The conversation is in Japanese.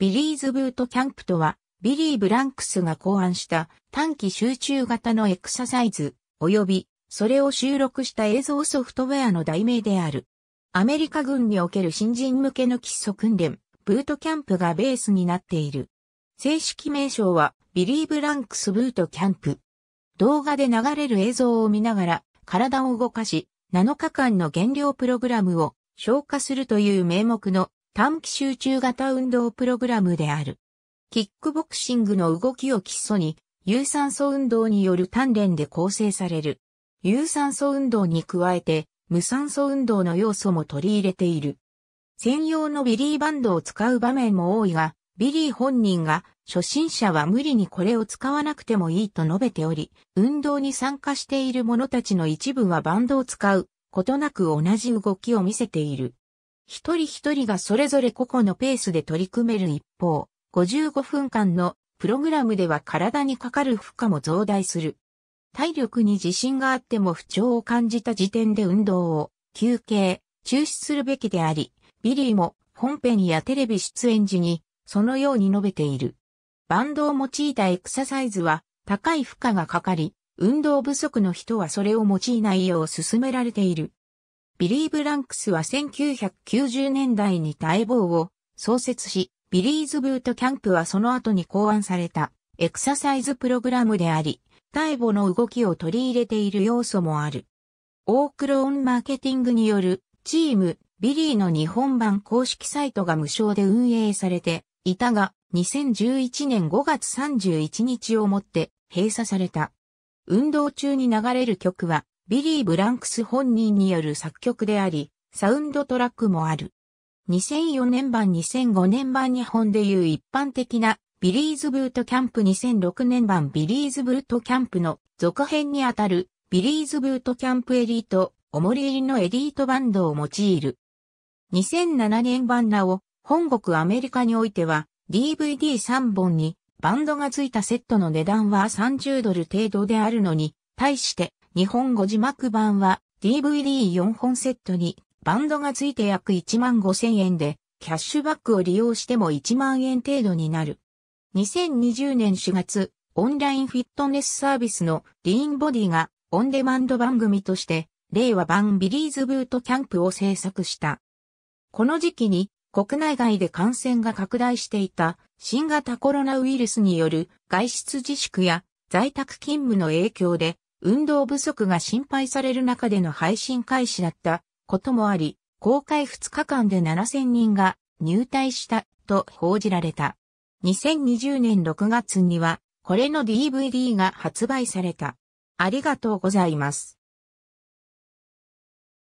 ビリーズブートキャンプとは、ビリー・ブランクスが考案した短期集中型のエクササイズ、及び、それを収録した映像ソフトウェアの題名である。アメリカ軍における新人向けの基礎訓練、ブートキャンプがベースになっている。正式名称は、ビリー・ブランクス・ブートキャンプ。動画で流れる映像を見ながら、体を動かし、7日間の減量プログラムを消化するという名目の短期集中型運動プログラムである。キックボクシングの動きを基礎に、有酸素運動による鍛錬で構成される。有酸素運動に加えて、無酸素運動の要素も取り入れている。専用のビリーバンドを使う場面も多いが、ビリー本人が初心者は無理にこれを使わなくてもいいと述べており、運動に参加している者たちの一部はバンドを使うことなく同じ動きを見せている。一人一人がそれぞれ個々のペースで取り組める一方、55分間のプログラムでは体にかかる負荷も増大する。体力に自信があっても不調を感じた時点で運動を休憩、中止するべきであり、ビリーも本編やテレビ出演時にそのように述べている。バンドを用いたエクササイズは高い負荷がかかり、運動不足の人はそれを用いないよう勧められている。ビリー・ブランクスは1990年代に待望を創設し、ビリーズブートキャンプはその後に考案されたエクササイズプログラムであり、待望の動きを取り入れている要素もある。オークローンマーケティングによるチームビリーの日本版公式サイトが無償で運営されていたが、2011年5月31日をもって閉鎖された。運動中に流れる曲はビリー・ブランクス本人による作曲であり、サウンドトラックもある。2004年版2005年版日本でいう一般的なビリーズブートキャンプ2006年版ビリーズブートキャンプの続編にあたるビリーズブートキャンプエリート、おもり入りのエリートバンドを用いる。2007年版なお、本国アメリカにおいては DVD3 本にバンドが付いたセットの値段は30ドル程度であるのに、対して日本語字幕版は DVD4 本セットにバンドが付いて約1万5千円で、キャッシュバックを利用しても1万円程度になる。2020年4月、オンラインフィットネスサービスのリーンボディがオンデマンド番組として、令和版ビリーズブートキャンプを制作した。この時期に国内外で感染が拡大していた新型コロナウイルスによる外出自粛や在宅勤務の影響で運動不足が心配される中での配信開始だったこともあり、公開2日間で7000人が入隊したと報じられた。2020年6月には、これの DVD が発売された。ありがとうございます。